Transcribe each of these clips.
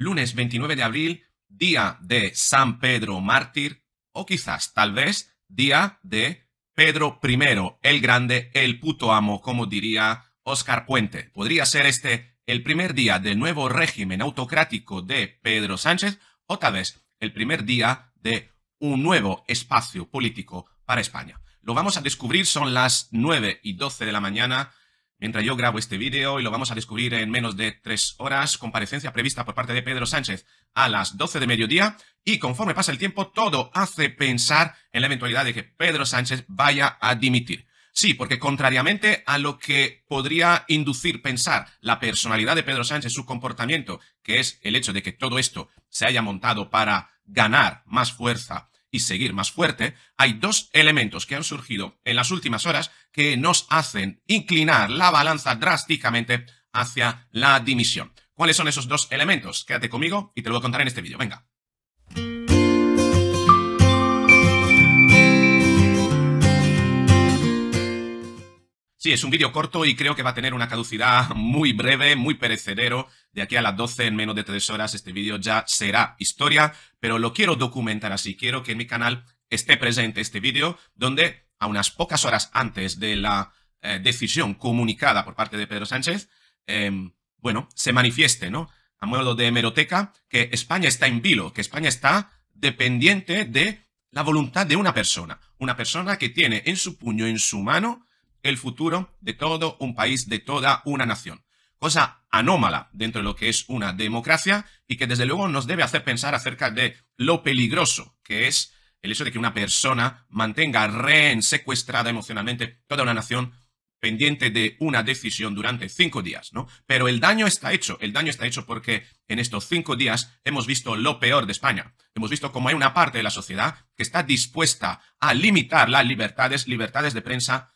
lunes 29 de abril, día de San Pedro Mártir, o quizás, tal vez, día de Pedro I, el grande, el puto amo, como diría Oscar Puente. Podría ser este el primer día del nuevo régimen autocrático de Pedro Sánchez, o tal vez el primer día de un nuevo espacio político para España. Lo vamos a descubrir, son las 9 y 12 de la mañana Mientras yo grabo este vídeo y lo vamos a descubrir en menos de tres horas, comparecencia prevista por parte de Pedro Sánchez a las 12 de mediodía y conforme pasa el tiempo todo hace pensar en la eventualidad de que Pedro Sánchez vaya a dimitir. Sí, porque contrariamente a lo que podría inducir pensar la personalidad de Pedro Sánchez, su comportamiento, que es el hecho de que todo esto se haya montado para ganar más fuerza y seguir más fuerte, hay dos elementos que han surgido en las últimas horas que nos hacen inclinar la balanza drásticamente hacia la dimisión. ¿Cuáles son esos dos elementos? Quédate conmigo y te lo voy a contar en este vídeo. Venga. Sí, es un vídeo corto y creo que va a tener una caducidad muy breve, muy perecedero. De aquí a las 12, en menos de tres horas, este vídeo ya será historia, pero lo quiero documentar así. Quiero que en mi canal esté presente este vídeo, donde a unas pocas horas antes de la eh, decisión comunicada por parte de Pedro Sánchez, em, bueno, se manifieste, ¿no? A modo de hemeroteca, que España está en vilo, que España está dependiente de la voluntad de una persona. Una persona que tiene en su puño, en su mano, el futuro de todo un país, de toda una nación. Cosa anómala dentro de lo que es una democracia y que desde luego nos debe hacer pensar acerca de lo peligroso que es el hecho de que una persona mantenga rehén secuestrada emocionalmente toda una nación pendiente de una decisión durante cinco días, ¿no? Pero el daño está hecho, el daño está hecho porque en estos cinco días hemos visto lo peor de España. Hemos visto cómo hay una parte de la sociedad que está dispuesta a limitar las libertades, libertades de prensa,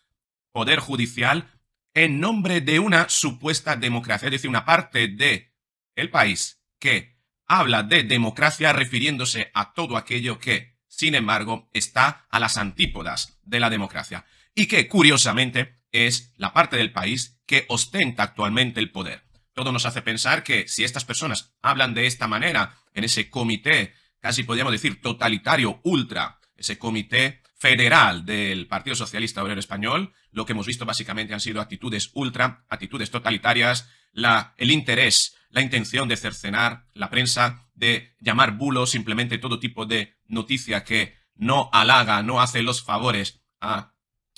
poder judicial en nombre de una supuesta democracia, es decir, una parte de el país que habla de democracia refiriéndose a todo aquello que, sin embargo, está a las antípodas de la democracia y que, curiosamente, es la parte del país que ostenta actualmente el poder. Todo nos hace pensar que si estas personas hablan de esta manera en ese comité, casi podríamos decir totalitario, ultra, ese comité federal del Partido Socialista Obrero Español. Lo que hemos visto básicamente han sido actitudes ultra, actitudes totalitarias, el interés, la intención de cercenar la prensa, de llamar bulos simplemente todo tipo de noticia que no halaga, no hace los favores a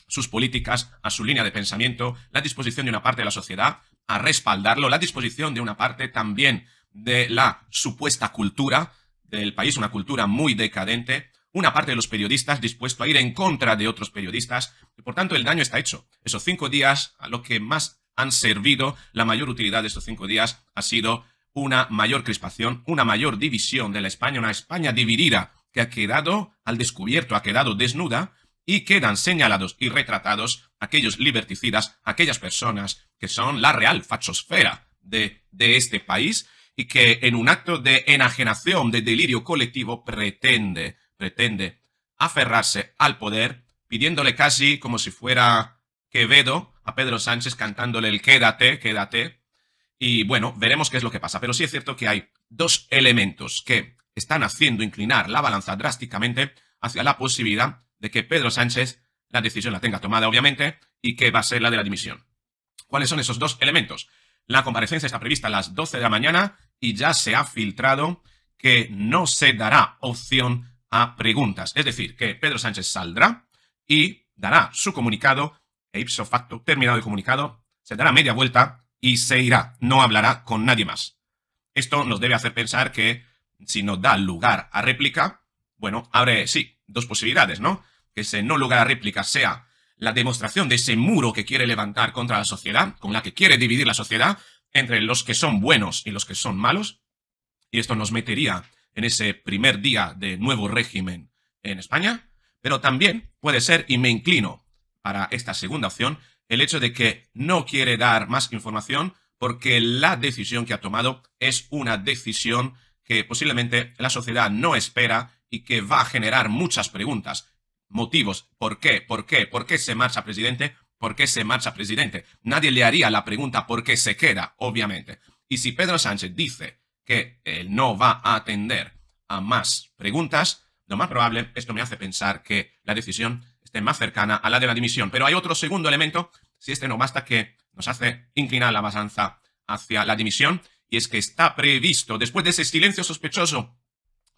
sus políticas, a su línea de pensamiento, la disposición de una parte de la sociedad a respaldarlo, la disposición de una parte también de la supuesta cultura del país, una cultura muy decadente, una parte de los periodistas dispuesto a ir en contra de otros periodistas, y por tanto el daño está hecho. Esos cinco días, a lo que más han servido, la mayor utilidad de estos cinco días ha sido una mayor crispación, una mayor división de la España, una España dividida que ha quedado al descubierto, ha quedado desnuda, y quedan señalados y retratados aquellos liberticidas, aquellas personas que son la real fachosfera de, de este país y que en un acto de enajenación, de delirio colectivo, pretende pretende aferrarse al poder, pidiéndole casi como si fuera Quevedo a Pedro Sánchez cantándole el quédate, quédate. Y bueno, veremos qué es lo que pasa. Pero sí es cierto que hay dos elementos que están haciendo inclinar la balanza drásticamente hacia la posibilidad de que Pedro Sánchez la decisión la tenga tomada, obviamente, y que va a ser la de la dimisión. ¿Cuáles son esos dos elementos? La comparecencia está prevista a las 12 de la mañana y ya se ha filtrado que no se dará opción preguntas. Es decir, que Pedro Sánchez saldrá y dará su comunicado, e ipso facto terminado el comunicado, se dará media vuelta y se irá, no hablará con nadie más. Esto nos debe hacer pensar que si no da lugar a réplica, bueno, abre, sí, dos posibilidades, ¿no? Que ese no lugar a réplica sea la demostración de ese muro que quiere levantar contra la sociedad, con la que quiere dividir la sociedad entre los que son buenos y los que son malos, y esto nos metería en ese primer día de nuevo régimen en España, pero también puede ser, y me inclino para esta segunda opción, el hecho de que no quiere dar más información porque la decisión que ha tomado es una decisión que posiblemente la sociedad no espera y que va a generar muchas preguntas, motivos, ¿por qué? ¿Por qué? ¿Por qué se marcha presidente? ¿Por qué se marcha presidente? Nadie le haría la pregunta ¿por qué se queda? Obviamente. Y si Pedro Sánchez dice que él no va a atender a más preguntas, lo más probable, esto me hace pensar que la decisión esté más cercana a la de la dimisión. Pero hay otro segundo elemento, si este no basta, que nos hace inclinar la balanza hacia la dimisión, y es que está previsto, después de ese silencio sospechoso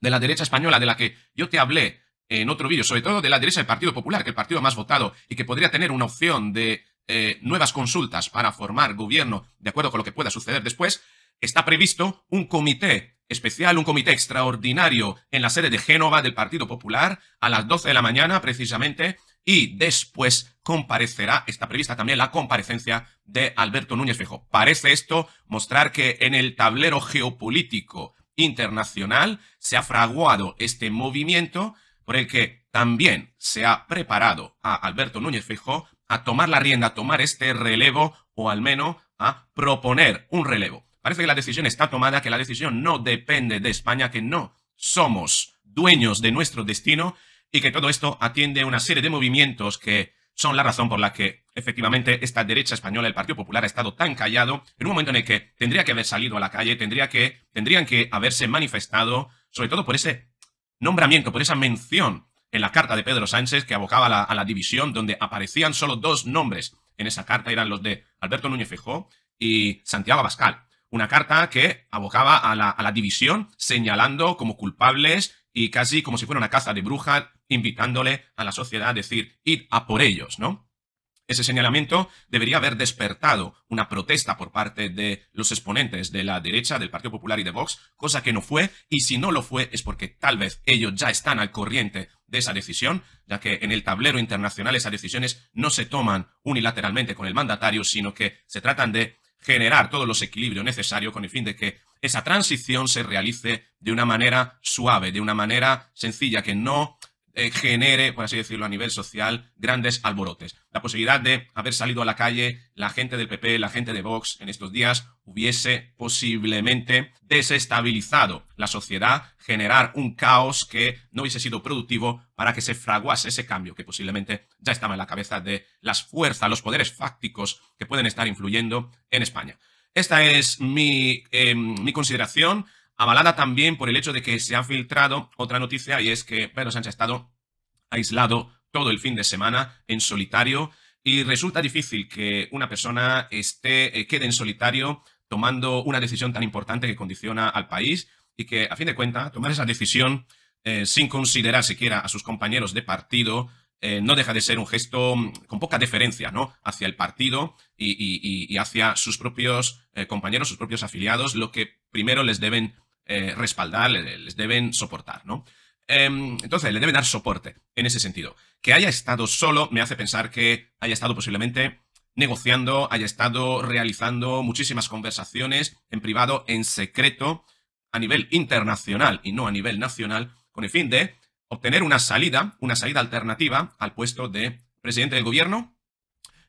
de la derecha española de la que yo te hablé en otro vídeo, sobre todo de la derecha del Partido Popular, que es el partido más votado y que podría tener una opción de eh, nuevas consultas para formar gobierno de acuerdo con lo que pueda suceder después, está previsto un comité especial, un comité extraordinario en la sede de Génova del Partido Popular a las 12 de la mañana precisamente y después comparecerá, está prevista también la comparecencia de Alberto Núñez Fejo. Parece esto mostrar que en el tablero geopolítico internacional se ha fraguado este movimiento por el que también se ha preparado a Alberto Núñez Fejo a tomar la rienda, a tomar este relevo o al menos a proponer un relevo. Parece que la decisión está tomada, que la decisión no depende de España, que no somos dueños de nuestro destino y que todo esto atiende a una serie de movimientos que son la razón por la que efectivamente esta derecha española, el Partido Popular, ha estado tan callado en un momento en el que tendría que haber salido a la calle, tendría que, tendrían que haberse manifestado, sobre todo por ese nombramiento, por esa mención en la carta de Pedro Sánchez que abocaba a la, división, donde aparecían solo dos nombres en esa carta, eran los de Alberto Núñez Fejó y Santiago Abascal. Una carta que abocaba a la, división, señalando como culpables y casi como si fuera una caza de brujas, invitándole a la sociedad a decir, id a por ellos, ¿no? Ese señalamiento debería haber despertado una protesta por parte de los exponentes de la derecha, del Partido Popular y de Vox, cosa que no fue, y si no lo fue es porque tal vez ellos ya están al corriente de esa decisión, ya que en el tablero internacional esas decisiones no se toman unilateralmente con el mandatario, sino que se tratan de generar todos los equilibrios necesarios con el fin de que esa transición se realice de una manera suave, de una manera sencilla, que no eh, genere, por así decirlo, a nivel social, grandes alborotes. La posibilidad de haber salido a la calle la gente del PP, la gente de Vox en estos días hubiese posiblemente desestabilizado la sociedad, generar un caos que no hubiese sido productivo para que se fraguase ese cambio que posiblemente ya estaba en la cabeza de las fuerzas, los poderes fácticos que pueden estar influyendo en España. Esta es mi, em, mi consideración avalada también por el hecho de que se ha filtrado otra noticia y es que Pedro Sánchez ha estado aislado todo el fin de semana en solitario y resulta difícil que una persona esté, eh, quede en solitario tomando una decisión tan importante que condiciona al país y que, a fin de cuentas, tomar esa decisión eh, sin considerar siquiera a sus compañeros de partido eh, no deja de ser un gesto mm, con poca deferencia ¿no? hacia el partido y, y hacia sus propios compañeros, sus propios afiliados, lo que primero les deben eh, respaldar, les deben soportar, ¿no? Em, entonces, le deben dar soporte en ese sentido. Que haya estado solo me hace pensar que haya estado posiblemente negociando, haya estado realizando muchísimas conversaciones en privado, en secreto, a nivel internacional y no a nivel nacional, con el fin de obtener una salida, una salida alternativa al puesto de presidente del gobierno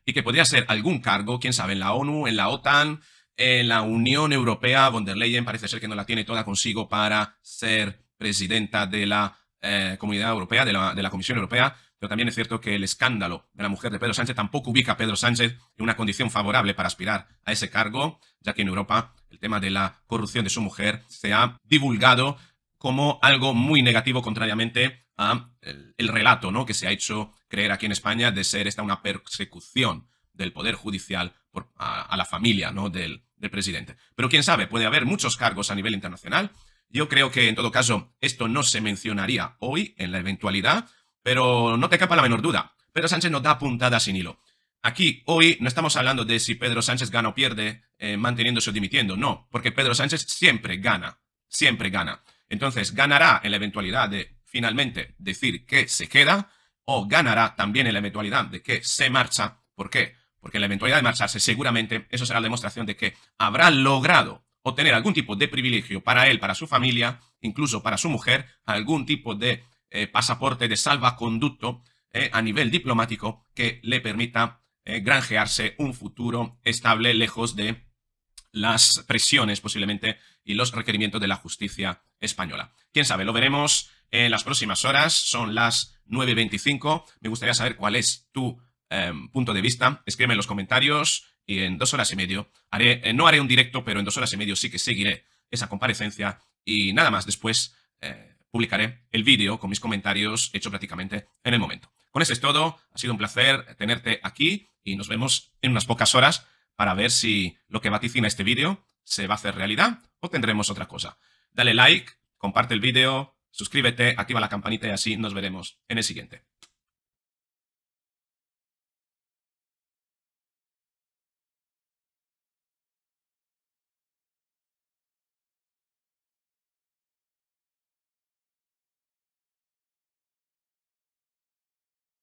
y que podría ser algún cargo, quién sabe, en la ONU, en la OTAN, eh, la Unión Europea, von der Leyen, parece ser que no la tiene toda consigo para ser presidenta de la eh, Comunidad Europea, de la, Comisión Europea, pero también es cierto que el escándalo de la mujer de Pedro Sánchez tampoco ubica a Pedro Sánchez en una condición favorable para aspirar a ese cargo, ya que en Europa el tema de la corrupción de su mujer se ha divulgado como algo muy negativo, contrariamente a relato ¿no? que se ha hecho creer aquí en España de ser esta una persecución del Poder Judicial a, la familia ¿no? del, presidente. Pero quién sabe, puede haber muchos cargos a nivel internacional. Yo creo que en todo caso esto no se mencionaría hoy en la eventualidad, pero no te capa la menor duda. Pedro Sánchez nos da puntada sin hilo. Aquí hoy no estamos hablando de si Pedro Sánchez gana o pierde eh, manteniéndose o dimitiendo, no, porque Pedro Sánchez siempre gana, siempre gana. Entonces, ganará en la eventualidad de finalmente decir que se queda o ganará también en la eventualidad de que se marcha. ¿Por qué? porque la eventualidad de marcharse seguramente eso será la demostración de que habrá logrado obtener algún tipo de privilegio para él, para su familia, incluso para su mujer, algún tipo de eh, pasaporte de salvaconducto eh, a nivel diplomático que le permita eh, granjearse un futuro estable lejos de las presiones posiblemente y los requerimientos de la justicia española. Quién sabe, lo veremos en las próximas horas, son las 9.25. Me gustaría saber cuál es tu Em, punto de vista. Escríbeme en los comentarios y en dos horas y medio haré, eh, no haré un directo, pero en dos horas y medio sí que seguiré esa comparecencia y nada más después eh, publicaré el vídeo con mis comentarios hecho prácticamente en el momento. Con eso es todo, ha sido un placer tenerte aquí y nos vemos en unas pocas horas para ver si lo que vaticina este vídeo se va a hacer realidad o tendremos otra cosa. Dale like, comparte el vídeo, suscríbete, activa la campanita y así nos veremos en el siguiente.